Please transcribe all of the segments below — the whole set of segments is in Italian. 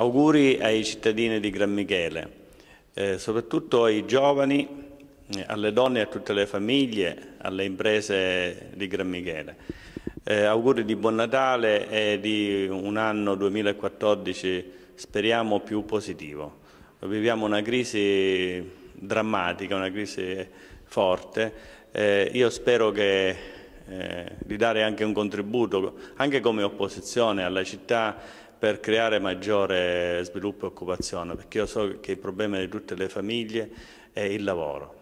Auguri ai cittadini di Gran Michele, eh, soprattutto ai giovani, eh, alle donne e a tutte le famiglie, alle imprese di Gran Michele. Eh, auguri di buon Natale e di un anno 2014 speriamo più positivo. Viviamo una crisi drammatica, una crisi forte. Eh, io spero che, eh, di dare anche un contributo, anche come opposizione alla città per creare maggiore sviluppo e occupazione, perché io so che il problema di tutte le famiglie è il lavoro.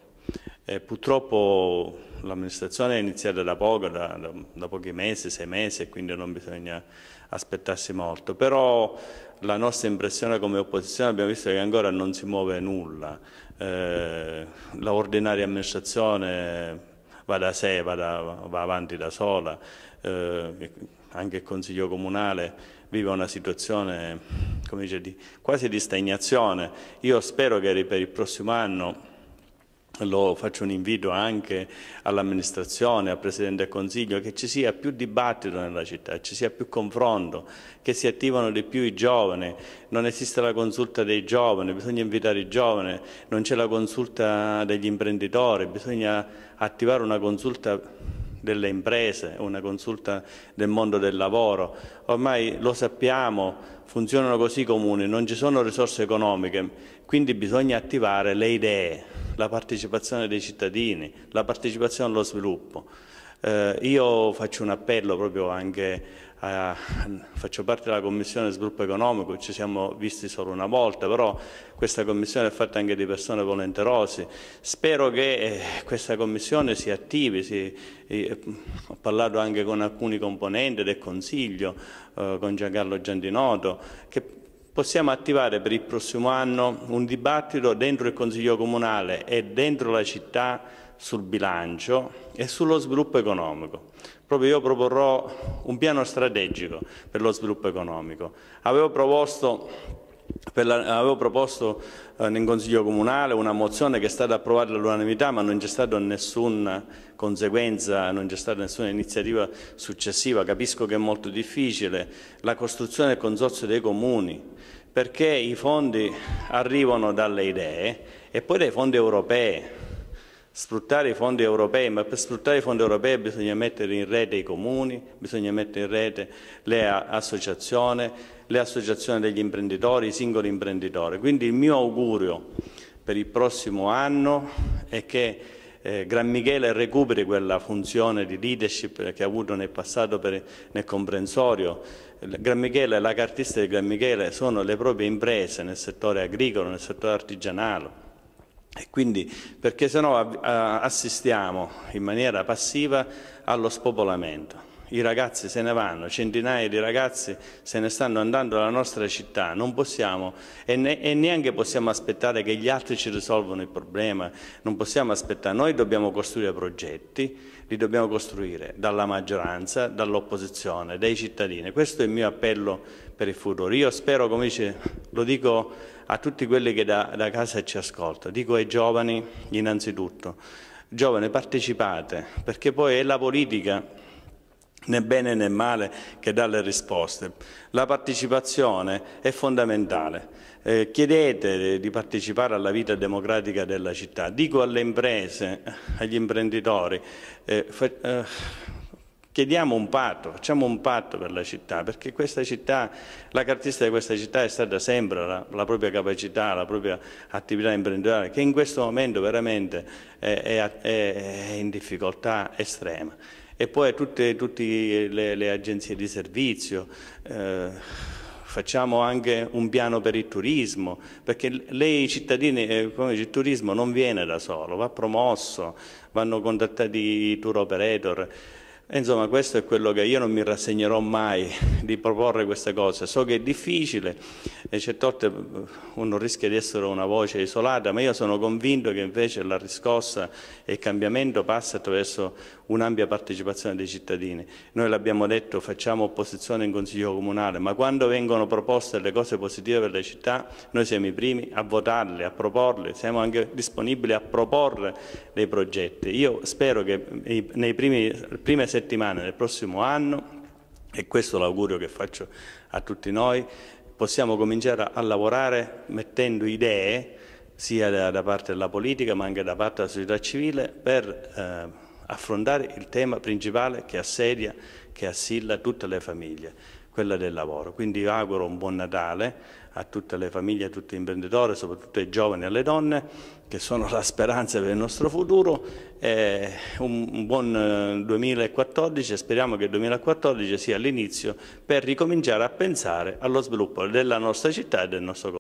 E purtroppo l'amministrazione è iniziata da poco, da, da, pochi mesi, sei mesi, quindi non bisogna aspettarsi molto, però la nostra impressione come opposizione abbiamo visto che ancora non si muove nulla, eh, l'ordinaria amministrazione va da sé, va, da, va avanti da sola. Eh, anche il Consiglio Comunale vive una situazione dice, di, quasi di stagnazione. Io spero che per il prossimo anno lo faccio un invito anche all'amministrazione, al Presidente del Consiglio, che ci sia più dibattito nella città, ci sia più confronto, che si attivano di più i giovani, non esiste la consulta dei giovani, bisogna invitare i giovani, non c'è la consulta degli imprenditori, bisogna attivare una consulta delle imprese, una consulta del mondo del lavoro. Ormai lo sappiamo, funzionano così i comuni, non ci sono risorse economiche, quindi bisogna attivare le idee la partecipazione dei cittadini, la partecipazione allo sviluppo. Eh, io faccio un appello proprio anche, a, faccio parte della Commissione Sviluppo Economico, ci siamo visti solo una volta, però questa Commissione è fatta anche di persone volenterose. Spero che eh, questa Commissione si attivi, si, eh, ho parlato anche con alcuni componenti del Consiglio, eh, con Giancarlo Giandinoto, che possiamo attivare per il prossimo anno un dibattito dentro il Consiglio Comunale e dentro la città sul bilancio e sullo sviluppo economico. Proprio io proporrò un piano strategico per lo sviluppo economico. Avevo proposto la, avevo proposto eh, in Consiglio Comunale una mozione che è stata approvata all'unanimità ma non c'è stata nessuna conseguenza, non c'è stata nessuna iniziativa successiva, capisco che è molto difficile, la costruzione del consorzio dei comuni, perché i fondi arrivano dalle idee e poi dai fondi europei, sfruttare i fondi europei, ma per sfruttare i fondi europei bisogna mettere in rete i comuni, bisogna mettere in rete le associazioni, le associazioni degli imprenditori, i singoli imprenditori. Quindi il mio augurio per il prossimo anno è che eh, Gran Michele recuperi quella funzione di leadership che ha avuto nel passato per, nel comprensorio. Gran Michele, la cartista di Gran Michele sono le proprie imprese nel settore agricolo, nel settore artigianale e quindi, perché sennò assistiamo in maniera passiva allo spopolamento i ragazzi se ne vanno, centinaia di ragazzi se ne stanno andando dalla nostra città, non possiamo e, ne, e, neanche possiamo aspettare che gli altri ci risolvano il problema, non possiamo aspettare, noi dobbiamo costruire progetti, li dobbiamo costruire dalla maggioranza, dall'opposizione, dai cittadini, questo è il mio appello per il futuro, io spero, come dice, lo dico a tutti quelli che da, da casa ci ascoltano, dico ai giovani innanzitutto, giovani partecipate perché poi è la politica né bene né male che dà le risposte. La partecipazione è fondamentale. Eh, chiedete di partecipare alla vita democratica della città. Dico alle imprese, agli imprenditori, eh, eh, chiediamo un patto, facciamo un patto per la città, perché questa città, la cartista di questa città è stata sempre la, la propria capacità, la propria attività imprenditoriale, che in questo momento veramente è, è, è in difficoltà estrema e poi tutte, tutte le, le, agenzie di servizio. Eh, facciamo anche un piano per il turismo, perché lei cittadini, eh, il turismo non viene da solo, va promosso, vanno contattati i tour operator. E insomma, questo è quello che io non mi rassegnerò mai di proporre queste cose. So che è difficile e certe volte uno rischia di essere una voce isolata, ma io sono convinto che invece la riscossa e il cambiamento passa attraverso un'ampia partecipazione dei cittadini. Noi l'abbiamo detto, facciamo opposizione in Consiglio Comunale, ma quando vengono proposte le cose positive per le città, noi siamo i primi a votarle, a proporle, siamo anche disponibili a proporre dei progetti. Io spero che nei primi, prime settimane del prossimo anno, e questo è l'augurio che faccio a tutti noi, possiamo cominciare a, lavorare mettendo idee sia da, da, parte della politica ma anche da parte della società civile per eh, affrontare il tema principale che assedia, che assilla tutte le famiglie quella del lavoro. Quindi auguro un buon Natale a tutte le famiglie, a tutti gli imprenditori, soprattutto ai giovani e alle donne che sono la speranza per il nostro futuro. E un buon 2014 eh, e speriamo che il 2014 sia l'inizio per ricominciare a pensare allo sviluppo della nostra città e del nostro